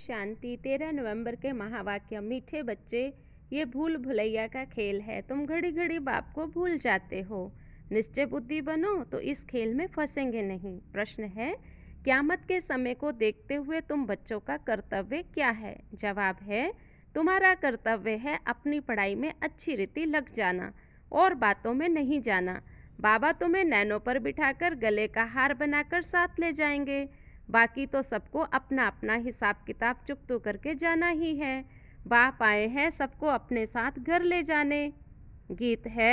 शांति तेरह नवंबर के महावाक्य मीठे बच्चे ये भूल भुलैया का खेल है तुम घड़ी घड़ी बाप को भूल जाते हो निश्चय बुद्धि बनो तो इस खेल में फंसेंगे नहीं प्रश्न है क्यामत के समय को देखते हुए तुम बच्चों का कर्तव्य क्या है जवाब है तुम्हारा कर्तव्य है अपनी पढ़ाई में अच्छी रीति लग जाना और बातों में नहीं जाना बाबा तुम्हें नैनों पर बिठाकर गले का हार बनाकर साथ ले जाएंगे बाकी तो सबको अपना अपना हिसाब किताब चुप तो करके जाना ही है बाप आए हैं सबको अपने साथ घर ले जाने गीत है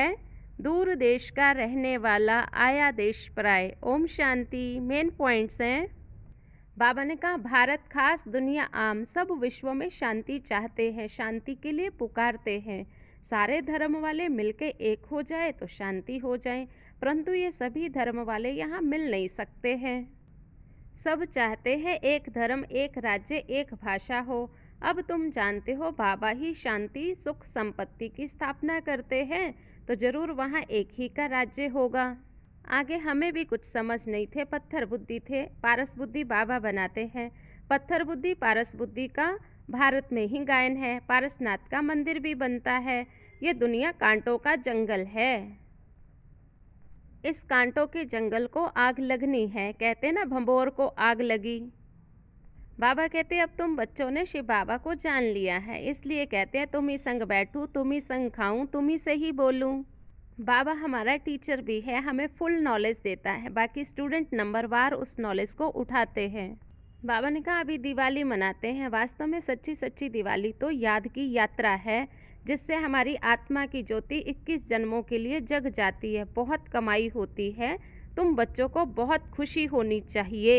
दूर देश का रहने वाला आया देश पराय ओम शांति मेन पॉइंट्स हैं बाबा ने कहा भारत खास दुनिया आम सब विश्व में शांति चाहते हैं शांति के लिए पुकारते हैं सारे धर्म वाले मिलके एक हो जाए तो शांति हो जाए परंतु ये सभी धर्म वाले यहाँ मिल नहीं सकते हैं सब चाहते हैं एक धर्म एक राज्य एक भाषा हो अब तुम जानते हो बाबा ही शांति सुख संपत्ति की स्थापना करते हैं तो जरूर वहाँ एक ही का राज्य होगा आगे हमें भी कुछ समझ नहीं थे पत्थर बुद्धि थे पारस बुद्धि बाबा बनाते हैं पत्थर बुद्धि पारस बुद्धि का भारत में ही गायन है पारसनाथ का मंदिर भी बनता है ये दुनिया कांटों का जंगल है इस कांटों के जंगल को आग लगनी है कहते ना भंबोर को आग लगी बाबा कहते अब तुम बच्चों ने शिव बाबा को जान लिया है इसलिए कहते हैं तुम ही संग बैठूँ तुम ही संग खाऊँ तुम ही से ही बोलूँ बाबा हमारा टीचर भी है हमें फुल नॉलेज देता है बाकी स्टूडेंट नंबर वार उस नॉलेज को उठाते हैं बाबा ने कहा अभी दिवाली मनाते हैं वास्तव में सच्ची सच्ची दिवाली तो याद की यात्रा है जिससे हमारी आत्मा की ज्योति 21 जन्मों के लिए जग जाती है बहुत कमाई होती है तुम बच्चों को बहुत खुशी होनी चाहिए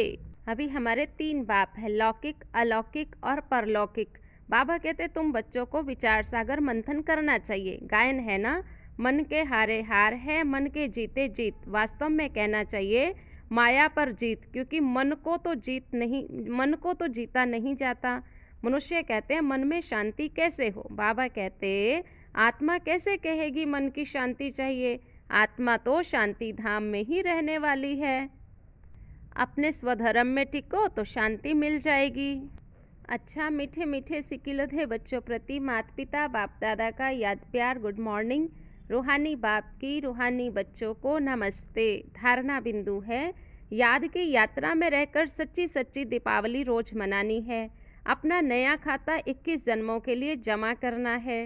अभी हमारे तीन बाप हैं लौकिक अलौकिक और परलौकिक बाबा कहते तुम बच्चों को विचार सागर मंथन करना चाहिए गायन है ना मन के हारे हार है मन के जीते जीत वास्तव में कहना चाहिए माया पर जीत क्योंकि मन को तो जीत नहीं मन को तो जीता नहीं जाता मनुष्य कहते हैं मन में शांति कैसे हो बाबा कहते आत्मा कैसे कहेगी मन की शांति चाहिए आत्मा तो शांति धाम में ही रहने वाली है अपने स्वधर्म में टिको तो शांति मिल जाएगी अच्छा मीठे मीठे सिकिलधे बच्चों प्रति माता पिता बाप दादा का याद प्यार गुड मॉर्निंग रूहानी बाप की रूहानी बच्चों को नमस्ते धारणा बिंदु है याद की यात्रा में रहकर सच्ची सच्ची दीपावली रोज मनानी है अपना नया खाता 21 जन्मों के लिए जमा करना है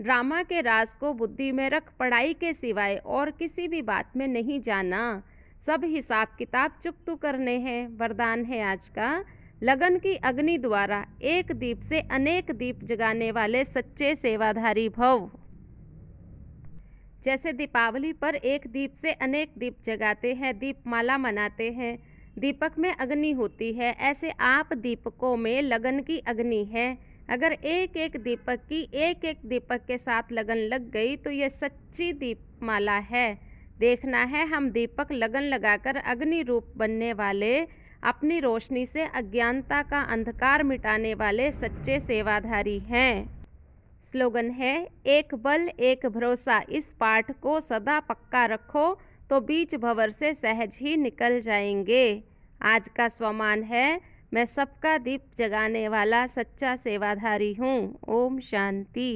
ड्रामा के राज को बुद्धि में रख पढ़ाई के सिवाय और किसी भी बात में नहीं जाना सब हिसाब किताब चुप तो करने हैं वरदान है आज का लगन की अग्नि द्वारा एक दीप से अनेक दीप जगाने वाले सच्चे सेवाधारी भव जैसे दीपावली पर एक दीप से अनेक दीप जगाते हैं दीपमाला मनाते हैं दीपक में अग्नि होती है ऐसे आप दीपकों में लगन की अग्नि है अगर एक एक दीपक की एक एक दीपक के साथ लगन लग गई तो यह सच्ची दीपमाला है देखना है हम दीपक लगन लगाकर अग्नि रूप बनने वाले अपनी रोशनी से अज्ञानता का अंधकार मिटाने वाले सच्चे सेवाधारी हैं स्लोगन है एक बल एक भरोसा इस पाठ को सदा पक्का रखो तो बीच भंवर से सहज ही निकल जाएंगे आज का स्वमान है मैं सबका दीप जगाने वाला सच्चा सेवाधारी हूँ ओम शांति